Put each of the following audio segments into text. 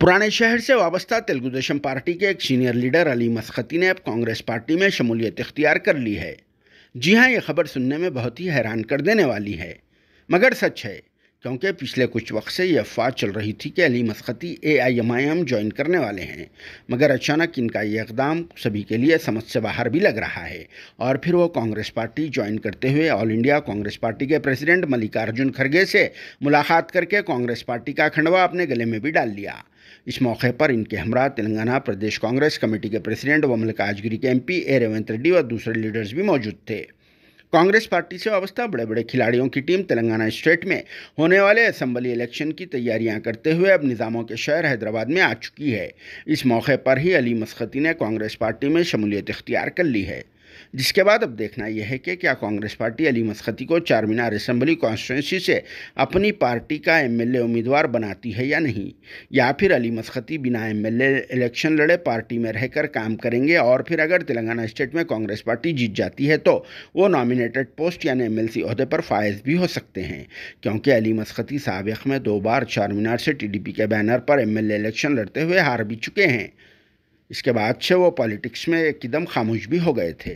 पुराने शहर से वाबस्ता तेलुगुदेशम पार्टी के एक सीनियर लीडर अली मस्खती ने अब कांग्रेस पार्टी में शमूलियत इख्तियार कर ली है जी हाँ ये खबर सुनने में बहुत ही हैरान कर देने वाली है मगर सच है क्योंकि पिछले कुछ वक्त से ये अफवाह चल रही थी कि Ali Maskhati A I M I M join करने वाले हैं मगर अचानक इनका ये इकदाम सभी के लिए समझ से बाहर भी लग रहा है और फिर वो कांग्रेस पार्टी ज्वाइन करते हुए ऑल इंडिया कांग्रेस पार्टी के प्रेसिडेंट मल्लिकार्जुन खड़गे से मुलाकात करके कांग्रेस पार्टी का खंडवा अपने गले में भी डाल लिया इस मौके पर इनके हमरा तेलंगाना प्रदेश कांग्रेस कमेटी के प्रेसिडेंट व मल्लिकार्जुगिरी के एमपी ए रेवंत रेड्डी व दूसरे लीडर्स भी मौजूद थे कांग्रेस पार्टी से वाबस्ता बड़े बड़े खिलाड़ियों की टीम तेलंगाना स्टेट में होने वाले असम्बली इलेक्शन की तैयारियां करते हुए अब निज़ामों के शहर हैदराबाद में आ चुकी है इस मौके पर ही अली मस्खती ने कांग्रेस पार्टी में शमूलियत इख्तियार कर ली है जिसके बाद अब देखना यह है कि क्या कांग्रेस पार्टी अली मसखती को चार मीनार असम्बली कॉन्स्टिटेंसी से अपनी पार्टी का एमएलए उम्मीदवार बनाती है या नहीं या फिर अली मसखती बिना एमएलए इलेक्शन लड़े पार्टी में रहकर काम करेंगे और फिर अगर तेलंगाना स्टेट में कांग्रेस पार्टी जीत जाती है तो वो नॉमिनेटेड पोस्ट यानी एम एल पर फायज भी हो सकते हैं क्योंकि अली मसखती सबक में दो बार चार मीनार से टी के बैनर पर एम इलेक्शन लड़ते हुए हार भी चुके हैं इसके बाद से वो पॉलिटिक्स में एकदम खामोश भी हो गए थे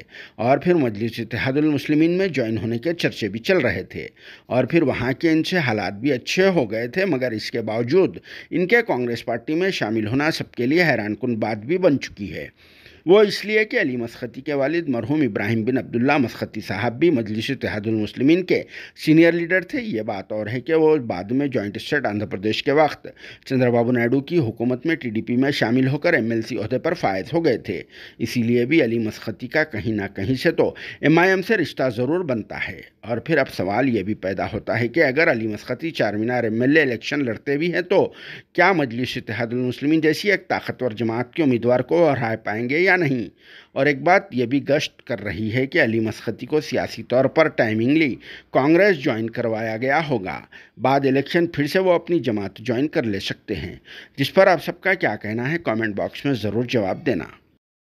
और फिर मजलिस इतिहादुलमसलिमिन में ज्वाइन होने के चर्चे भी चल रहे थे और फिर वहाँ के इनसे हालात भी अच्छे हो गए थे मगर इसके बावजूद इनके कांग्रेस पार्टी में शामिल होना सबके लिए हैरान कन बात भी बन चुकी है वो इसलिए कि अली मस्खती के वालिद मरहूम इब्राहिम बिन अब्दुल्ला मस्खती साहब भी मजलिस तहदुलमसलिमिन के सीनियर लीडर थे ये बात और है कि वो बाद में जॉइंट स्टेट आंध्र प्रदेश के वक्त चंद्रबाबू नायडू की हुकूमत में टीडीपी में शामिल होकर एमएलसी अहदे पर फ़ायद हो गए थे इसीलिए भी अली मस्खती का कहीं ना कहीं से तो एम से रिश्ता ज़रूर बनता है और फिर अब सवाल ये भी पैदा होता है कि अगर अली चार चारमीनार एम एल इलेक्शन लड़ते भी हैं तो क्या मजलिस तहदुलमसलिमिन जैसी एक ताकतवर जमात के उम्मीदवार को हरा पाएंगे या या नहीं और एक बात यह भी गश्त कर रही है कि अली मस्खती को सियासी तौर पर टाइमिंगली कांग्रेस ज्वाइन करवाया गया होगा बाद इलेक्शन फिर से वो अपनी जमात ज्वाइन कर ले सकते हैं जिस पर आप सबका क्या कहना है कमेंट बॉक्स में ज़रूर जवाब देना